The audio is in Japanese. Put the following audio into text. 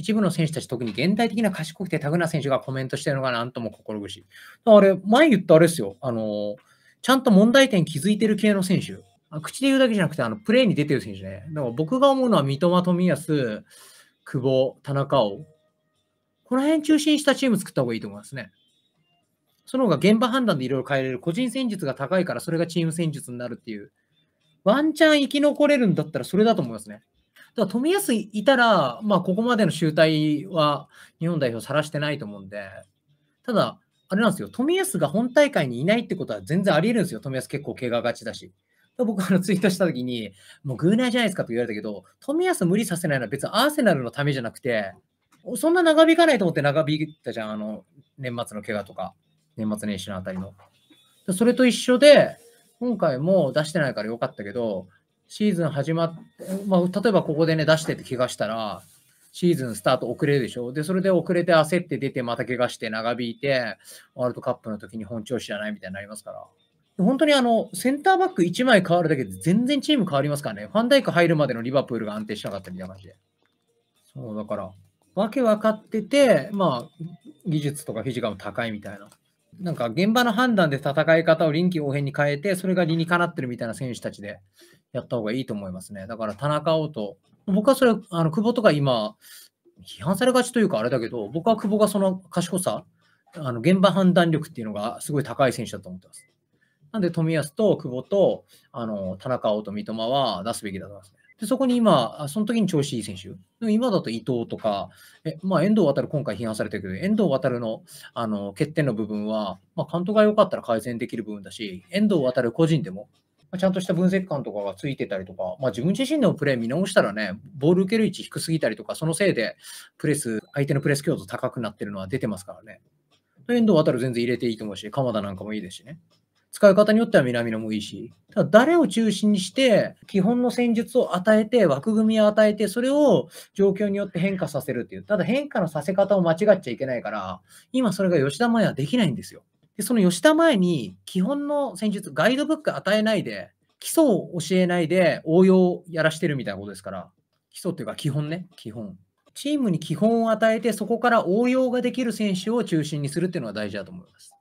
一部の選手たち、特に現代的な賢くてタグな選手がコメントしてるのがなんとも心苦しい。あれ、前言ったあれですよ。あの、ちゃんと問題点気づいてる系の選手。口で言うだけじゃなくて、あの、プレーに出てる選手ね。だから僕が思うのは三笘、冨安、久保、田中をこの辺中心したチーム作った方がいいと思いますね。その方が現場判断でいろいろ変えれる。個人戦術が高いから、それがチーム戦術になるっていう。ワンチャン生き残れるんだったらそれだと思いますね。だから冨安いたら、まあ、ここまでの集大は日本代表さらしてないと思うんで、ただ、あれなんですよ、冨安が本大会にいないってことは全然ありえるんですよ、冨安結構怪我がちだし。僕あのツイートした時に、もうグーナーじゃないですかと言われたけど、冨安無理させないのは別にアーセナルのためじゃなくて、そんな長引かないと思って長引いたじゃん、あの、年末の怪我とか、年末年始のあたりの。それと一緒で、今回も出してないからよかったけど、シーズン始まって、まあ、例えばここでね、出してて怪我したら、シーズンスタート遅れるでしょ。で、それで遅れて焦って出て、また怪我して長引いて、ワールドカップの時に本調子じゃないみたいになりますから。本当にあの、センターバック1枚変わるだけで全然チーム変わりますからね。ファンダイク入るまでのリバプールが安定しなかったみたいな感じで。そう、だから、わけ分かってて、まあ、技術とかフィジカルも高いみたいな。なんか現場の判断で戦い方を臨機応変に変えて、それが理にかなってるみたいな選手たちでやった方がいいと思いますね。だから田中碧と、僕はそれ、あの久保とか今、批判されがちというかあれだけど、僕は久保がその賢さ、あの現場判断力っていうのがすごい高い選手だと思ってます。なんで、冨安と久保とあの田中碧と三笘は出すべきだと思いますね。で、そこに今、その時に調子いい選手。でも今だと伊藤とか、えまあ、遠藤航、今回批判されてるけど、遠藤航のあの欠点の部分は、まあ、監督が良かったら改善できる部分だし、遠藤航個人でも、まあ、ちゃんとした分析官とかがついてたりとか、まあ、自分自身のプレー見直したらね、ボール受ける位置低すぎたりとか、そのせいで、プレス、相手のプレス強度高くなってるのは出てますからね。遠藤航全然入れていいと思うし、鎌田なんかもいいですしね。使い方によっては南野もいいし、ただ誰を中心にして、基本の戦術を与えて、枠組みを与えて、それを状況によって変化させるっていう、ただ変化のさせ方を間違っちゃいけないから、今それが吉田前はできないんですよ。で、その吉田前に基本の戦術、ガイドブック与えないで、基礎を教えないで応用をやらしてるみたいなことですから、基礎っていうか基本ね、基本。チームに基本を与えて、そこから応用ができる選手を中心にするっていうのが大事だと思います。